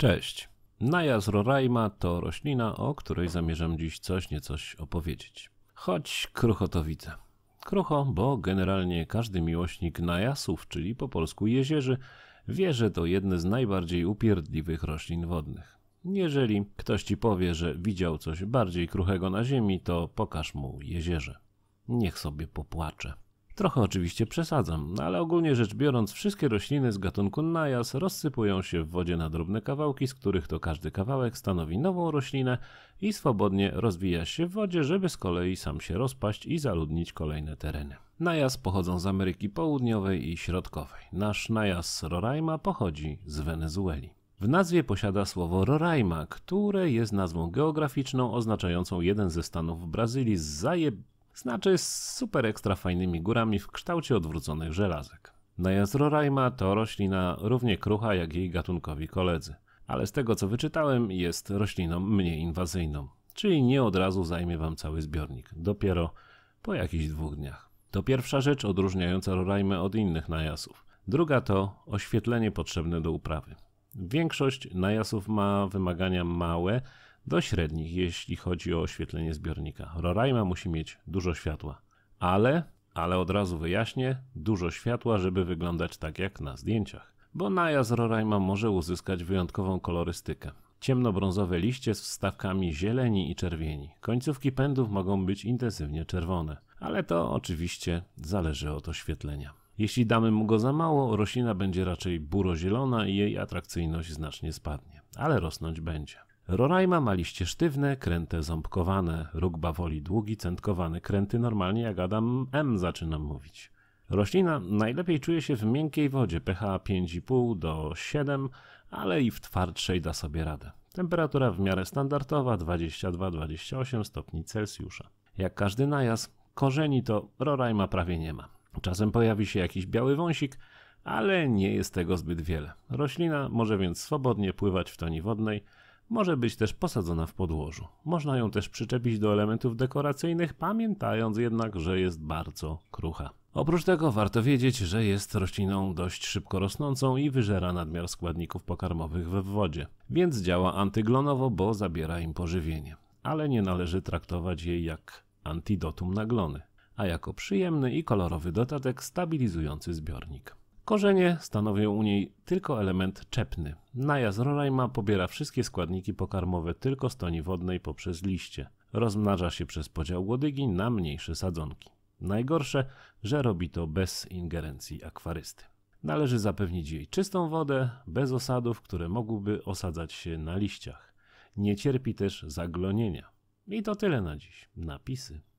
Cześć. Najazd roraima to roślina, o której zamierzam dziś coś niecoś opowiedzieć. Choć krucho to widzę. Krucho, bo generalnie każdy miłośnik najasów, czyli po polsku jezierzy, wie, że to jedne z najbardziej upierdliwych roślin wodnych. Jeżeli ktoś ci powie, że widział coś bardziej kruchego na ziemi, to pokaż mu jezierze. Niech sobie popłacze. Trochę oczywiście przesadzam, ale ogólnie rzecz biorąc wszystkie rośliny z gatunku najas rozsypują się w wodzie na drobne kawałki, z których to każdy kawałek stanowi nową roślinę i swobodnie rozwija się w wodzie, żeby z kolei sam się rozpaść i zaludnić kolejne tereny. Najas pochodzą z Ameryki Południowej i Środkowej. Nasz najas Roraima pochodzi z Wenezueli. W nazwie posiada słowo Roraima, które jest nazwą geograficzną oznaczającą jeden ze stanów w Brazylii z zajebistym znaczy z super ekstra fajnymi górami w kształcie odwróconych żelazek. Najazd roraima to roślina równie krucha jak jej gatunkowi koledzy, ale z tego co wyczytałem jest rośliną mniej inwazyjną, czyli nie od razu zajmie wam cały zbiornik, dopiero po jakichś dwóch dniach. To pierwsza rzecz odróżniająca Roraimę od innych najazdów. Druga to oświetlenie potrzebne do uprawy. Większość najazdów ma wymagania małe, do średnich, jeśli chodzi o oświetlenie zbiornika. Roraima musi mieć dużo światła, ale, ale od razu wyjaśnię, dużo światła, żeby wyglądać tak jak na zdjęciach. Bo najazd Roraima może uzyskać wyjątkową kolorystykę. Ciemnobrązowe liście z wstawkami zieleni i czerwieni. Końcówki pędów mogą być intensywnie czerwone, ale to oczywiście zależy od oświetlenia. Jeśli damy mu go za mało, roślina będzie raczej burozielona i jej atrakcyjność znacznie spadnie, ale rosnąć będzie. Roraima ma liście sztywne, kręte ząbkowane, róg bawoli długi, centkowany, kręty normalnie jak Adam M zaczynam mówić. Roślina najlepiej czuje się w miękkiej wodzie, pH 5,5 do 7, ale i w twardszej da sobie radę. Temperatura w miarę standardowa 22-28 stopni Celsjusza. Jak każdy najazd, korzeni to Roraima prawie nie ma. Czasem pojawi się jakiś biały wąsik, ale nie jest tego zbyt wiele. Roślina może więc swobodnie pływać w toni wodnej, może być też posadzona w podłożu. Można ją też przyczepić do elementów dekoracyjnych, pamiętając jednak, że jest bardzo krucha. Oprócz tego warto wiedzieć, że jest rośliną dość szybko rosnącą i wyżera nadmiar składników pokarmowych we wodzie, więc działa antyglonowo, bo zabiera im pożywienie. Ale nie należy traktować jej jak antidotum na glony, a jako przyjemny i kolorowy dodatek stabilizujący zbiornik. Korzenie stanowią u niej tylko element czepny. Najazd rolajma pobiera wszystkie składniki pokarmowe tylko z toni wodnej poprzez liście. Rozmnaża się przez podział łodygi na mniejsze sadzonki. Najgorsze, że robi to bez ingerencji akwarysty. Należy zapewnić jej czystą wodę, bez osadów, które mogłyby osadzać się na liściach. Nie cierpi też zaglonienia. I to tyle na dziś. Napisy.